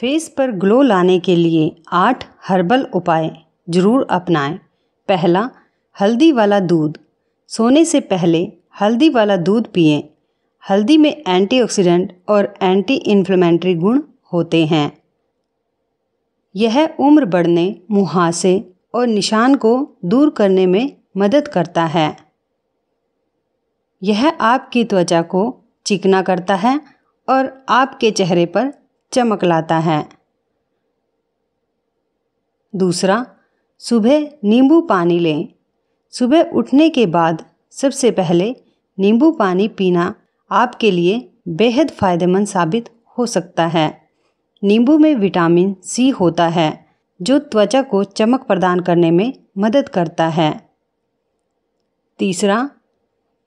Face पर glow लाने के लिए आठ हर्बल उपाय ज़रूर अपनाएं पहला हल्दी वाला दूध सोने से पहले हल्दी वाला दूध पिएं हल्दी में एंटीऑक्सीडेंट और एंटी इन्फ्लेमेंट्री गुण होते हैं यह उम्र बढ़ने मुहासे और निशान को दूर करने में मदद करता है यह आपकी त्वचा को चिकना करता है और आपके चेहरे पर चमक लाता है दूसरा सुबह नींबू पानी लें सुबह उठने के बाद सबसे पहले नींबू पानी पीना आपके लिए बेहद फ़ायदेमंद साबित हो सकता है नींबू में विटामिन सी होता है जो त्वचा को चमक प्रदान करने में मदद करता है तीसरा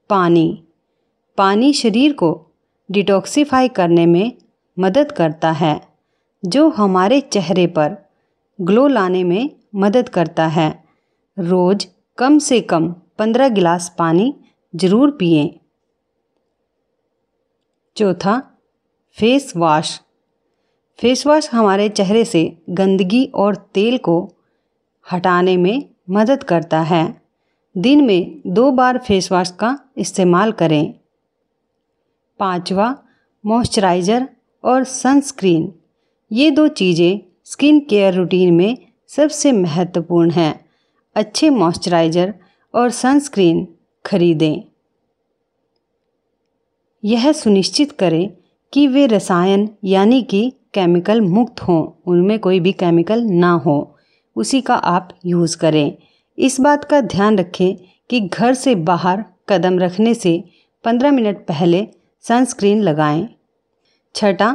पानी पानी शरीर को डिटॉक्सीफाई करने में मदद करता है जो हमारे चेहरे पर ग्लो लाने में मदद करता है रोज़ कम से कम पंद्रह गिलास पानी ज़रूर पिए चौथा फेस वाश फेस वाश हमारे चेहरे से गंदगी और तेल को हटाने में मदद करता है दिन में दो बार फेस वाश का इस्तेमाल करें पांचवा मॉइस्चराइज़र और सनस्क्रीन ये दो चीज़ें स्किन केयर रूटीन में सबसे महत्वपूर्ण हैं अच्छे मॉइस्चराइज़र और सनस्क्रीन खरीदें यह सुनिश्चित करें कि वे रसायन यानी कि केमिकल मुक्त हों उनमें कोई भी केमिकल ना हो उसी का आप यूज़ करें इस बात का ध्यान रखें कि घर से बाहर कदम रखने से 15 मिनट पहले सनस्क्रीन लगाएं छठा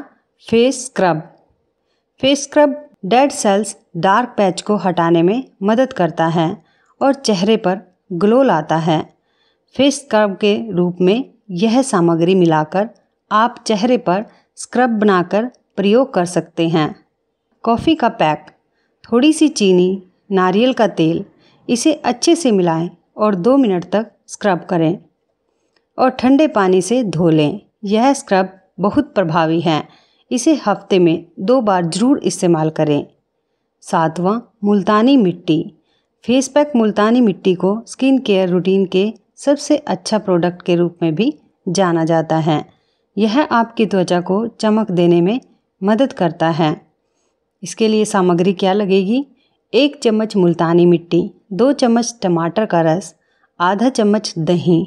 face scrub face scrub dead cells dark patch को हटाने में मदद करता है और चेहरे पर ग्लो लाता है फेस स्क्रब के रूप में यह सामग्री मिलाकर आप चेहरे पर स्क्रब बनाकर प्रयोग कर सकते हैं कॉफ़ी का पैक थोड़ी सी चीनी नारियल का तेल इसे अच्छे से मिलाएं और दो मिनट तक स्क्रब करें और ठंडे पानी से धो लें यह स्क्रब बहुत प्रभावी हैं इसे हफ्ते में दो बार ज़रूर इस्तेमाल करें सातवां मुल्तानी मिट्टी फेस पैक मुल्तानी मिट्टी को स्किन केयर रूटीन के सबसे अच्छा प्रोडक्ट के रूप में भी जाना जाता है यह आपकी त्वचा को चमक देने में मदद करता है इसके लिए सामग्री क्या लगेगी एक चम्मच मुल्तानी मिट्टी दो चम्मच टमाटर का रस आधा चम्मच दही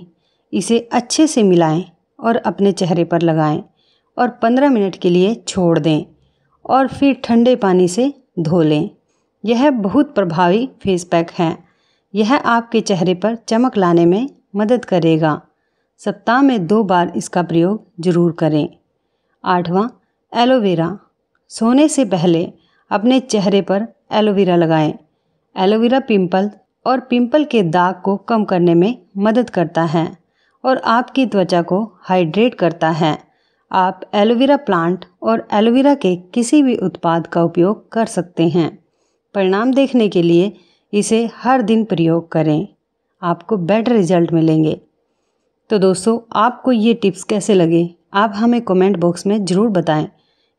इसे अच्छे से मिलाएं और अपने चेहरे पर लगाएं और 15 मिनट के लिए छोड़ दें और फिर ठंडे पानी से धो लें यह बहुत प्रभावी फेस पैक है यह आपके चेहरे पर चमक लाने में मदद करेगा सप्ताह में दो बार इसका प्रयोग जरूर करें आठवां एलोवेरा सोने से पहले अपने चेहरे पर एलोवेरा लगाएं। एलोवेरा पिंपल और पिंपल के दाग को कम करने में मदद करता है और आपकी त्वचा को हाइड्रेट करता है आप एलोवेरा प्लांट और एलोवेरा के किसी भी उत्पाद का उपयोग कर सकते हैं परिणाम देखने के लिए इसे हर दिन प्रयोग करें आपको बेटर रिजल्ट मिलेंगे तो दोस्तों आपको ये टिप्स कैसे लगे आप हमें कमेंट बॉक्स में ज़रूर बताएं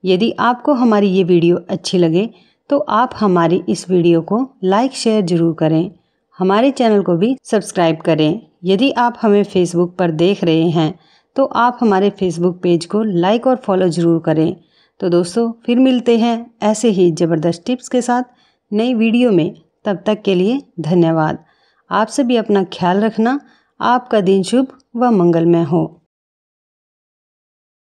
यदि आपको हमारी ये वीडियो अच्छी लगे तो आप हमारी इस वीडियो को लाइक शेयर ज़रूर करें हमारे चैनल को भी सब्सक्राइब करें यदि आप हमें फेसबुक पर देख रहे हैं तो आप हमारे फेसबुक पेज को लाइक और फॉलो ज़रूर करें तो दोस्तों फिर मिलते हैं ऐसे ही ज़बरदस्त टिप्स के साथ नई वीडियो में तब तक के लिए धन्यवाद आप सभी अपना ख्याल रखना आपका दिन शुभ व मंगलमय हो